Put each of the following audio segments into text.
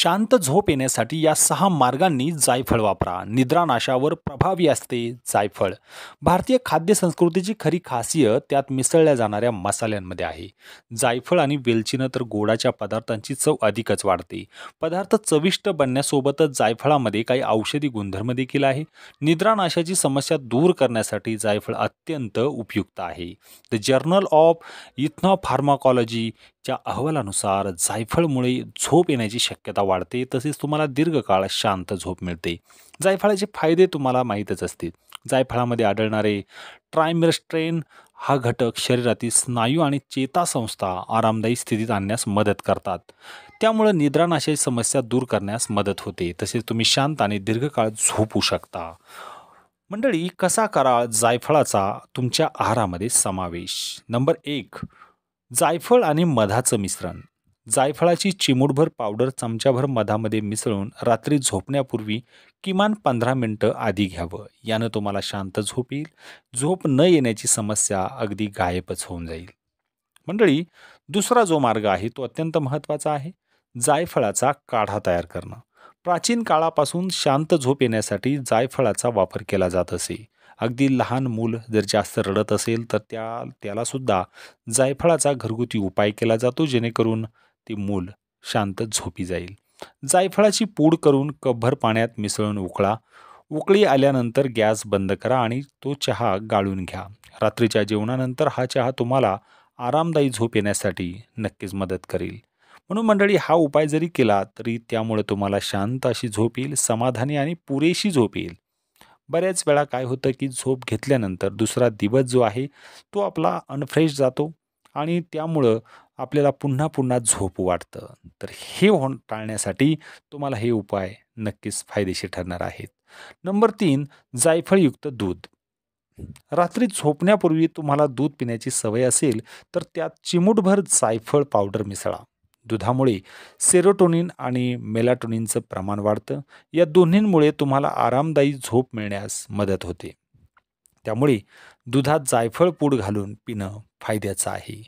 शांत झोप येण्यासाठी या सहा मार्गांनी जायफळ वापरा निद्रानाशावर प्रभावी असते जायफळ भारतीय खाद्य संस्कृतीची खरी खासियत त्यात मिसळल्या जाणाऱ्या मसाल्यांमध्ये आहे जायफळ आणि वेलचीनं तर गोडाच्या पदार्थांची चव अधिकच वाढते पदार्थ चविष्ट बनण्यासोबतच जायफळामध्ये काही औषधी गुणधर्म देखील आहे निद्रानाशाची समस्या दूर करण्यासाठी जायफळ अत्यंत उपयुक्त आहे the journal of ethnopharmacology च्या अहवालानुसार जायफळमुळे झोप येण्याची शक्यता वाढते तसेच तुम्हाला दीर्घकाळ शांत झोप मिळते जायफळाचे फायदे तुम्हाला माहीतच असतील जायफळामध्ये आढळणारे ट्रायमिरस्ट्रेन हा घटक शरीरातील स्नायू आणि चेतासंस्था आरामदायी स्थितीत आणण्यास मदत करतात त्यामुळे निद्रानाशाची समस्या दूर करण्यास मदत होते तसेच तुम्ही शांत आणि दीर्घकाळ झोपू शकता मंडळी कसा करा जायफळाचा तुमच्या आहारामध्ये समावेश नंबर एक जायफळ आणि मधाचं मिश्रण जायफळाची चिमूटभर पावडर चमच्याभर मधामध्ये मिसळून रात्री झोपण्यापूर्वी किमान पंधरा मिनटं आधी घ्यावं यानं तुम्हाला शांत झोप येईल झोप न येण्याची समस्या अगदी गायबच होऊन जाईल मंडळी दुसरा जो मार्ग आहे तो अत्यंत महत्त्वाचा आहे जायफळाचा काढा तयार करणं प्राचीन काळापासून शांत झोप येण्यासाठी जायफळाचा वापर केला जात असे अगदी लहान मूल जर जास्त रडत असेल तर त्या त्यालासुद्धा जायफळाचा घरगुती उपाय केला जातो जेणेकरून ते मूल शांत झोपी जाईल जायफळाची पूड करून कपभर पाण्यात मिसळून उकळा उकळी आल्यानंतर गॅस बंद करा आणि तो चहा गाळून घ्या रात्रीच्या जेवणानंतर हा चहा तुम्हाला आरामदायी झोप येण्यासाठी नक्कीच मदत करेल म्हणून मंडळी हा उपाय जरी केला तरी त्यामुळे तुम्हाला शांत अशी झोप येईल समाधानी आणि पुरेशी झोप येईल बऱ्याच वेळा काय होतं की झोप घेतल्यानंतर दुसरा दिवस जो आहे तो आपला अनफ्रेश जातो आणि त्यामुळं आपल्याला पुन्हा पुन्हा झोप वाटतं तर हे हो टाळण्यासाठी तुम्हाला हे उपाय नक्कीच फायदेशीर ठरणार आहेत नंबर तीन जायफळयुक्त दूध रात्री झोपण्यापूर्वी तुम्हाला दूध पिण्याची सवय असेल तर त्यात चिमूटभर जायफळ पावडर मिसळा दुधामुळे सेरोटोनिन आणि मेलाटोनिनचं प्रमाण वाढतं या दोन्हींमुळे तुम्हाला आरामदायी झोप मिळण्यास मदत होते त्यामुळे दुधात जायफळ पूड घालून पिणं फायद्याचं आहे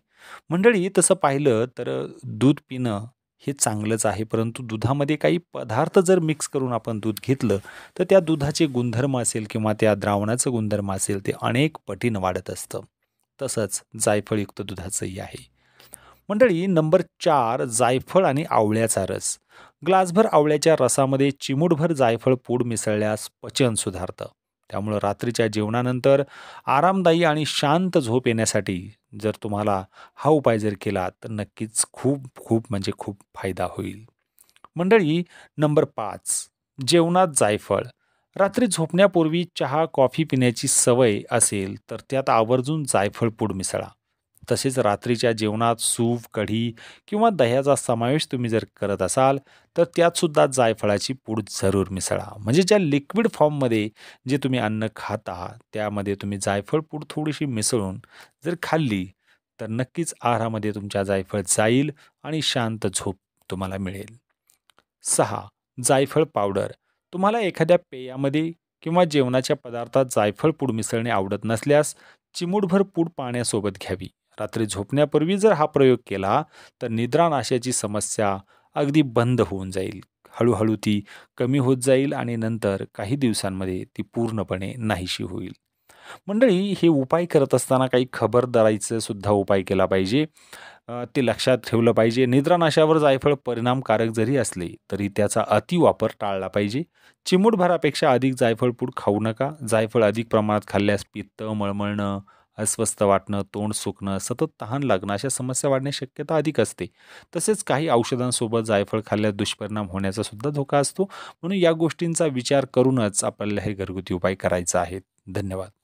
मंडळी तसं पाहिलं तर दूध पिणं हे चांगलंच आहे परंतु दुधामध्ये काही पदार्थ जर मिक्स करून आपण दूध घेतलं तर त्या दुधाचे गुणधर्म असेल किंवा त्या द्रावणाचं गुणधर्म असेल ते अनेक पटीनं वाढत असतं तसंच जायफळयुक्त दुधाचंही आहे मंडळी नंबर चार जायफळ आणि आवळ्याचा रस ग्लासभर आवळ्याच्या रसामध्ये चिमूटभर जायफळ पूड मिसळल्यास पचन सुधारतं त्यामुळं रात्रीच्या जेवणानंतर आरामदायी आणि शांत झोप येण्यासाठी जर तुम्हाला हा उपाय जर केला तर नक्कीच खूप खूप म्हणजे खूप फायदा होईल मंडळी नंबर पाच जेवणात जायफळ रात्री झोपण्यापूर्वी चहा कॉफी पिण्याची सवय असेल तर त्यात आवर्जून जायफळ पूड मिसळा तसेच रात्रीच्या जेवणात सूप कढी किंवा दह्याचा समावेश तुम्ही जर करत असाल तर त्यातसुद्धा जायफळाची पूड जरूर मिसळा म्हणजे ज्या लिक्विड फॉर्ममध्ये जे तुम्ही अन्न खाता त्यामध्ये तुम्ही जायफळ पूड थोडीशी मिसळून जर खाल्ली तर नक्कीच आहारामध्ये तुमच्या जायफळ जाईल आणि शांत झोप तुम्हाला मिळेल सहा जायफळ पावडर तुम्हाला एखाद्या पेयामध्ये किंवा जेवणाच्या पदार्थात जायफळ पूड मिसळणे आवडत नसल्यास चिमूटभर पूड पाण्यासोबत घ्यावी रात्री झोपण्यापूर्वी जर हा प्रयोग केला तर निद्रानाशाची समस्या अगदी बंद होऊन जाईल हळूहळू ती कमी होत जाईल आणि नंतर काही दिवसांमध्ये ती पूर्णपणे नाहीशी होईल मंडळी हे उपाय करत असताना काही खबरदारीचंसुद्धा सुद्धा उपाय केला पाहिजे ते लक्षात ठेवलं पाहिजे निद्रानाशावर जायफळ परिणामकारक जरी असले तरी त्याचा अतिवापर टाळला पाहिजे चिमूटभरापेक्षा अधिक जायफळ पूड खाऊ नका जायफळ अधिक प्रमाणात खाल्ल्यास पित्त मळमळणं अस्वस्थ वाटणं तोंड सुकणं सतत तहान लागणं अशा समस्या वाढण्याची शक्यता अधिक असते तसेच काही औषधांसोबत जायफळ खाल्ल्यास दुष्परिणाम होण्याचा सुद्धा धोका असतो म्हणून या गोष्टींचा विचार करूनच आपल्याला हे घरगुती उपाय करायचा आहे धन्यवाद